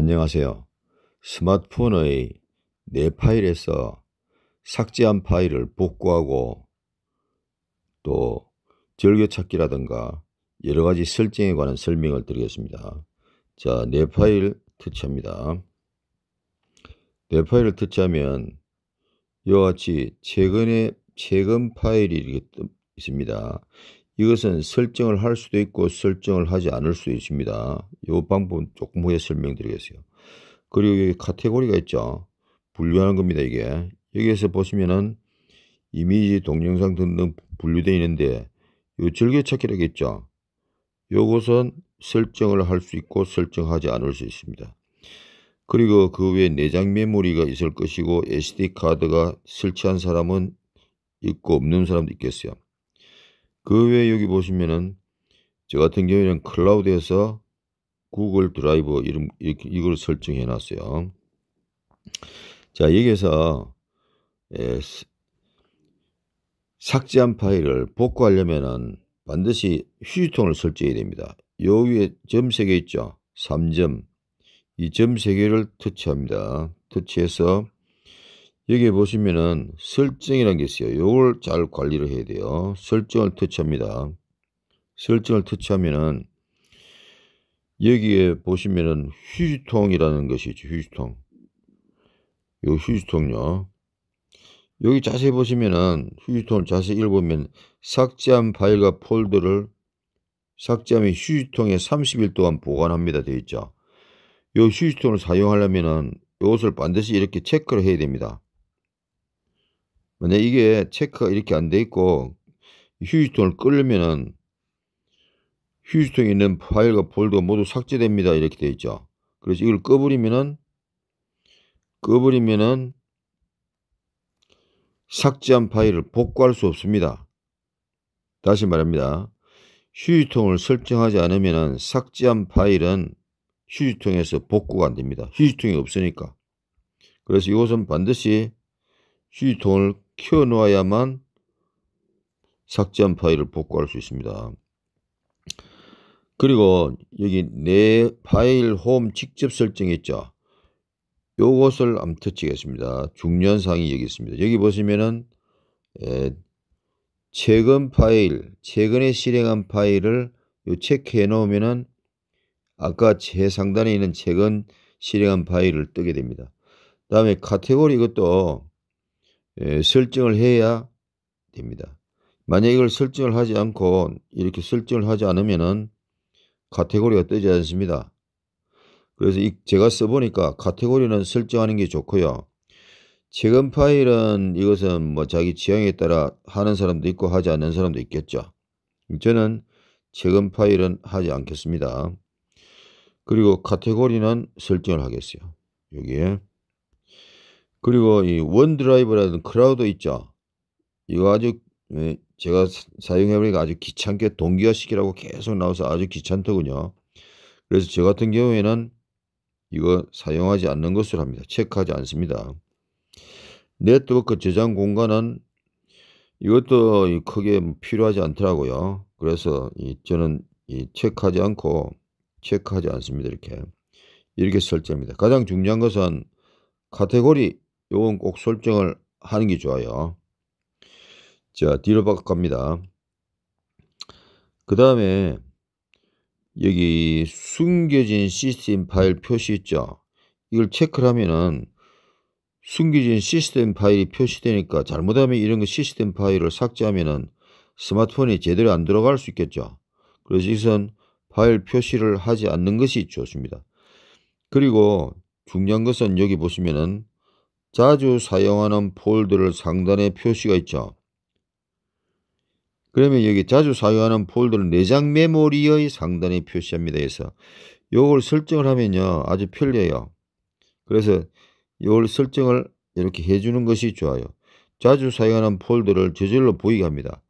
안녕하세요. 스마트폰의 내 파일에서 삭제한 파일을 복구하고 또 절교찾기라든가 여러 가지 설정에 관한 설명을 드리겠습니다. 자, 내 파일 터치합니다. 내 파일을 터치하면 이와 같이 최근에 최근 파일이 있습니다. 이것은 설정을 할 수도 있고 설정을 하지 않을 수도 있습니다. 이 방법은 조금 후에 설명드리겠어요. 그리고 여기 카테고리가 있죠. 분류하는 겁니다. 이게 여기에서 보시면은 이미지, 동영상 등등 분류되어 있는데 이 즐겨찾기라고 있죠. 요것은 설정을 할 수 있고 설정하지 않을 수 있습니다. 그리고 그 외에 내장 메모리가 있을 것이고 SD 카드가 설치한 사람은 있고 없는 사람도 있겠어요. 그 외에 여기 보시면은 저 같은 경우에는 클라우드에서 구글 드라이브 이름 이걸 설정해 놨어요. 자 여기에서 예, 삭제한 파일을 복구하려면은 반드시 휴지통을 설정해야 됩니다. 요 위에 점 3개 있죠? 3점. 이 점 3개를 터치합니다. 터치해서 여기 보시면은 설정이라는 게 있어요. 이걸 잘 관리를 해야 돼요. 설정을 터치합니다. 설정을 터치하면은 여기에 보시면은 휴지통이라는 것이 있죠. 휴지통. 요 휴지통요. 여기 자세히 보시면은 휴지통을 자세히 읽어보면 삭제한 파일과 폴더를 삭제함이 휴지통에 30일 동안 보관합니다. 되어 있죠. 요 휴지통을 사용하려면은 이것을 반드시 이렇게 체크를 해야 됩니다. 만약 이게 체크가 이렇게 안 돼 있고 휴지통을 끌면은 휴지통에 있는 파일과 폴더가 모두 삭제됩니다. 이렇게 되어 있죠. 그래서 이걸 꺼버리면은 꺼버리면은 삭제한 파일을 복구할 수 없습니다. 다시 말합니다. 휴지통을 설정하지 않으면 삭제한 파일은 휴지통에서 복구가 안 됩니다. 휴지통이 없으니까. 그래서 이것은 반드시 휴지통을 키워놓아야만 삭제한 파일을 복구할 수 있습니다. 그리고 여기 내 파일 홈 직접 설정 했죠 요것을 암 터치겠습니다. 중요한 사항이 여기 있습니다. 여기 보시면은 에, 예, 최근 파일, 최근에 실행한 파일을 요 체크해 놓으면은 아까 제상단에 있는 최근 실행한 파일을 뜨게 됩니다. 그 다음에 카테고리 이것도 에, 예, 설정을 해야 됩니다. 만약 이걸 설정을 하지 않고 이렇게 설정을 하지 않으면은 카테고리가 뜨지 않습니다. 그래서 이 제가 써보니까 카테고리는 설정하는 게 좋고요. 최근 파일은 이것은 뭐 자기 취향에 따라 하는 사람도 있고 하지 않는 사람도 있겠죠. 저는 최근 파일은 하지 않겠습니다. 그리고 카테고리는 설정을 하겠어요. 여기에 그리고 이 원드라이브라는 클라우드 있죠. 이거 아주 예, 제가 사용해보니까 아주 귀찮게 동기화시키라고 계속 나와서 아주 귀찮더군요. 그래서 저 같은 경우에는 이거 사용하지 않는 것으로 합니다. 체크하지 않습니다. 네트워크 저장 공간은 이것도 크게 필요하지 않더라고요. 그래서 저는 체크하지 않고 체크하지 않습니다. 이렇게 이렇게 설정합니다 가장 중요한 것은 카테고리 요건 꼭 설정을 하는 게 좋아요. 자, 뒤로 바꿔갑니다. 그 다음에 여기 숨겨진 시스템 파일 표시 있죠? 이걸 체크를 하면은 숨겨진 시스템 파일이 표시되니까 잘못하면 이런 거 시스템 파일을 삭제하면은 스마트폰이 제대로 안 들어갈 수 있겠죠. 그래서 이것 파일 표시를 하지 않는 것이 좋습니다. 그리고 중요한 것은 여기 보시면은 자주 사용하는 폴드를 상단에 표시가 있죠. 그러면 여기 자주 사용하는 폴더는 내장 메모리의 상단에 표시합니다. 그래서 이걸 설정을 하면요. 아주 편리해요. 그래서 이걸 설정을 이렇게 해주는 것이 좋아요. 자주 사용하는 폴더를 저절로 보이게 합니다.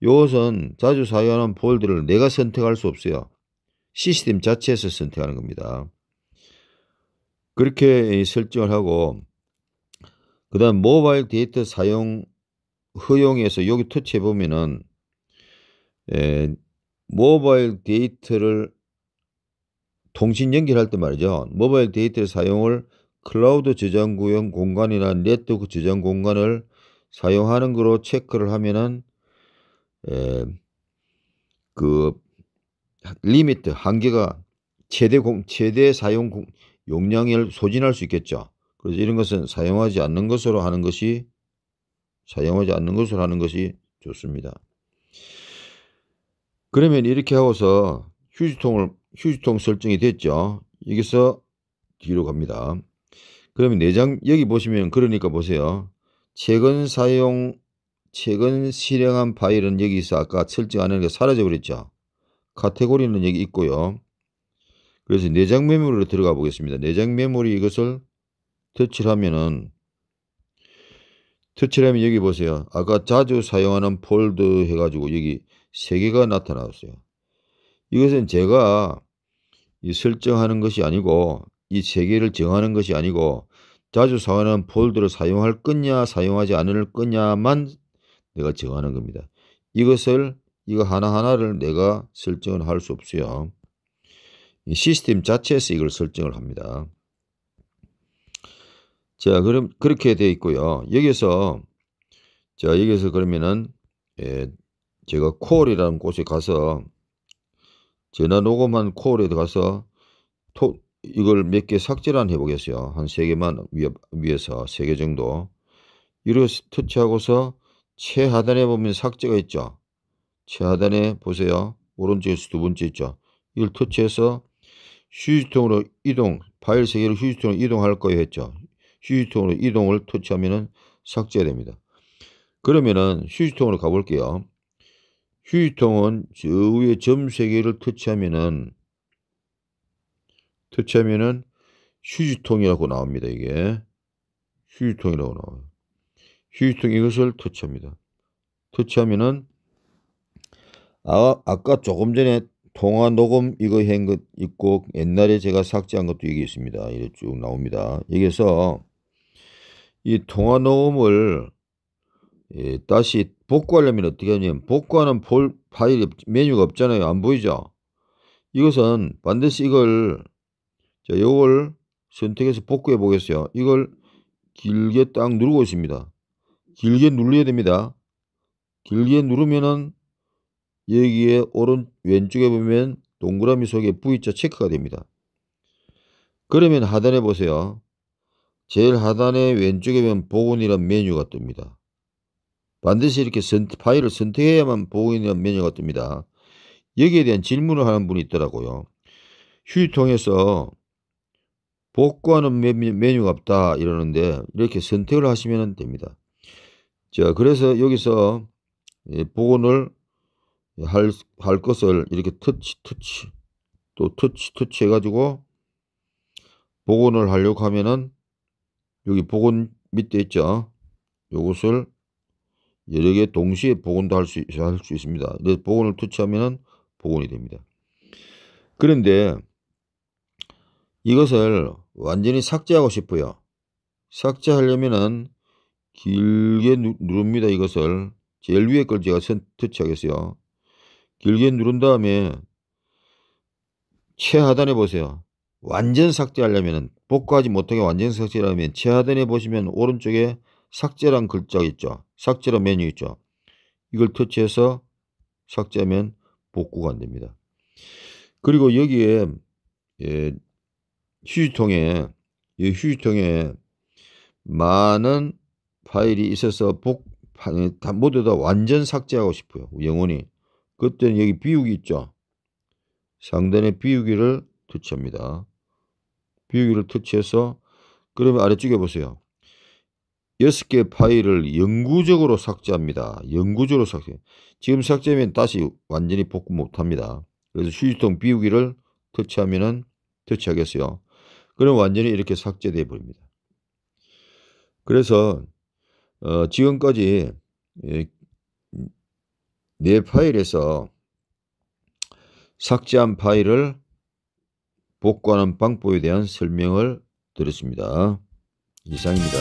이것은 자주 사용하는 폴더를 내가 선택할 수 없어요. 시스템 자체에서 선택하는 겁니다. 그렇게 설정을 하고 그 다음 모바일 데이터 사용 허용에서 여기 터치해 보면은 모바일 데이터를 통신 연결할 때 말이죠. 모바일 데이터 사용을 클라우드 저장 구형 공간이나 네트워크 저장 공간을 사용하는 거로 체크를 하면은 에, 그 리미트 한계가 최대 공 최대 사용 공, 용량을 소진할 수 있겠죠. 그래서 이런 것은 사용하지 않는 것으로 하는 것이 사용하지 않는 것으로 하는 것이 좋습니다. 그러면 이렇게 하고서 휴지통을 휴지통 설정이 됐죠. 여기서 뒤로 갑니다. 그러면 내장 여기 보시면 그러니까 보세요. 최근 사용 최근 실행한 파일은 여기서 아까 설정하는 게 사라져 버렸죠. 카테고리는 여기 있고요. 그래서 내장 메모리로 들어가 보겠습니다. 내장 메모리 이것을 터치하면은 를 터치하면 를 여기 보세요. 아까 자주 사용하는 폴드 해가지고 여기 3 개가 나타나었어요 이것은 제가 설정하는 것이 아니고 이3 개를 정하는 것이 아니고 자주 사용하는 폴드를 사용할 거냐 사용하지 않을 거냐만 내가 정하는 겁니다. 이것을 이거 하나하나를 내가 설정을 할 수 없어요. 시스템 자체에서 이걸 설정을 합니다. 자, 그럼 그렇게 되어 있고요. 여기서 자, 여기서 그러면은 예, 제가 콜이라는 곳에 가서 전화 녹음한 콜에 가서 토, 이걸 몇 개 삭제를 해 보겠어요. 한 세 개만 위에, 위에서 세 개 정도. 이렇게 터치하고서 최하단에 보면 삭제가 있죠. 최하단에 보세요. 오른쪽에서 두 번째 있죠. 이걸 터치해서 휴지통으로 이동, 파일 세 개를 휴지통으로 이동할 거예요 했죠. 휴지통으로 이동을 터치하면 삭제됩니다. 그러면 휴지통으로 가볼게요. 휴지통은 저 위에 점 3개를 터치하면은 터치하면은 휴지통이라고 나옵니다. 이게 휴지통이라고 나와요. 휴지통 이것을 터치합니다. 터치하면은 아, 아까 조금 전에 통화 녹음 이거 한 것 있고 옛날에 제가 삭제한 것도 여기 있습니다. 이게쭉 나옵니다. 여기서 이 통화노음을 예, 다시 복구하려면 어떻게 하냐면 복구하는 볼 파일이 메뉴가 없잖아요. 안 보이죠? 이것은 반드시 이걸 자, 요걸 선택해서 복구해 보겠어요. 이걸 길게 딱 누르고 있습니다. 길게 눌러야 됩니다. 길게 누르면은 여기에 오른 왼쪽에 보면 동그라미 속에 V자 체크가 됩니다. 그러면 하단에 보세요. 제일 하단에 왼쪽에 보면 복원이란 메뉴가 뜹니다. 반드시 이렇게 선택, 파일을 선택해야만 복원이란 메뉴가 뜹니다. 여기에 대한 질문을 하는 분이 있더라고요. 휴지통해서 복구하는 메뉴가 없다 이러는데 이렇게 선택을 하시면 됩니다. 자 그래서 여기서 복원을 할, 할 것을 이렇게 터치 터치 또 터치 터치 해가지고 복원을 하려고 하면은 여기 복원 밑에 있죠. 요것을 여러 개 동시에 복원도 할 수 할 수 있습니다. 그래서 복원을 터치하면 복원이 됩니다. 그런데 이것을 완전히 삭제하고 싶어요. 삭제하려면 길게 누, 릅니다 이것을 제일 위에 걸 제가 선, 터치하겠어요. 길게 누른 다음에 최하단에 보세요. 완전 삭제하려면 복구하지 못하게 완전 삭제라면 최하단에 보시면 오른쪽에 삭제란 글자가 있죠. 삭제란 메뉴 있죠. 이걸 터치해서 삭제하면 복구가 안 됩니다. 그리고 여기에 예, 휴지통에 이 휴지통에 많은 파일이 있어서 복 모두 다 완전 삭제하고 싶어요. 영원히. 그때는 여기 비우기 있죠. 상단에 비우기를 터치합니다. 비우기를 터치해서 그러면 아래쪽에 보세요. 6개 파일을 영구적으로 삭제합니다. 영구적으로 삭제. 지금 삭제하면 다시 완전히 복구 못합니다. 그래서 휴지통 비우기를 터치하면은 터치하겠어요. 그럼 완전히 이렇게 삭제되어 버립니다. 그래서 어, 지금까지 음, 네 파일에서 삭제한 파일을 복구하는 방법에 대한 설명을 드렸습니다. 이상입니다.